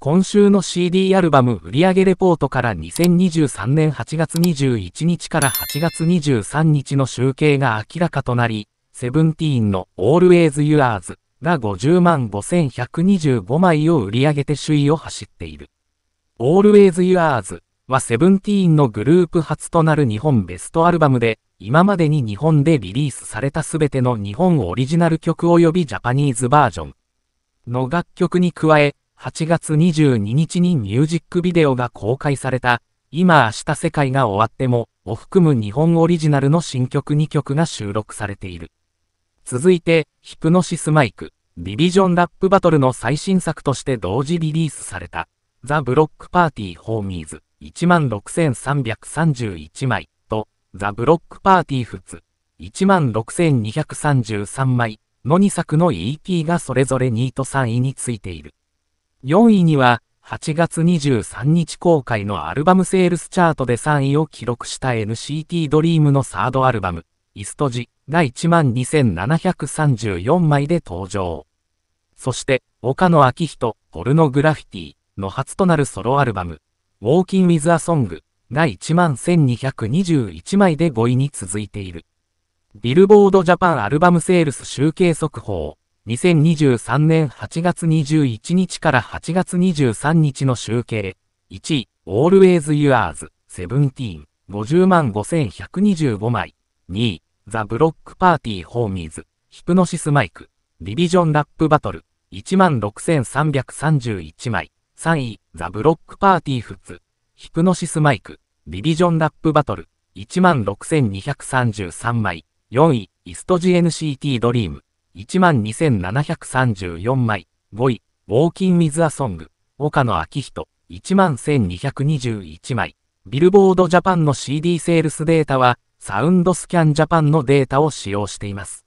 今週の CD アルバム売上レポートから2023年8月21日から8月23日の集計が明らかとなり、セブンティーンの Always Yours が50万5125枚を売り上げて首位を走っている。Always Yours はセブンティーンのグループ初となる日本ベストアルバムで、今までに日本でリリースされた全ての日本オリジナル曲及びジャパニーズバージョンの楽曲に加え、8月22日にミュージックビデオが公開された、今明日世界が終わっても、を含む日本オリジナルの新曲2曲が収録されている。続いて、ヒプノシスマイク、ディビジョンラップバトルの最新作として同時リリースされた、ザ・ブロック・パーティー・ホーミーズ、16,331枚と、ザ・ブロック・パーティー・フツ、16,233枚の2作の EP がそれぞれ2位と3位についている。4位には、8月23日公開のアルバムセールスチャートで3位を記録した NCT ドリームのサードアルバム、イストジが12,734枚で登場。そして、岡野明人、ポルノグラフィティの初となるソロアルバム、ウォーキン・ウィズ・ア・ソングが11,221枚で5位に続いている。ビルボードジャパンアルバムセールス集計速報2023年8月21日から8月23日の集計、1位、Always Yours、17、50万5125枚、2位、The Block Party Homies、ヒプノシスマイク、ディビジョンラップバトル、1万6331枚、3位、The Block Party フツ、ヒプノシスマイク、ディビジョンラップバトル、1万6233枚、4位、イストジ NCT ドリーム、12,734枚。5位、ウォーキン・ウィズ・ア・ソング、岡野昭人、11,221枚。ビルボードジャパンの CD セールスデータは、サウンドスキャンジャパンのデータを使用しています。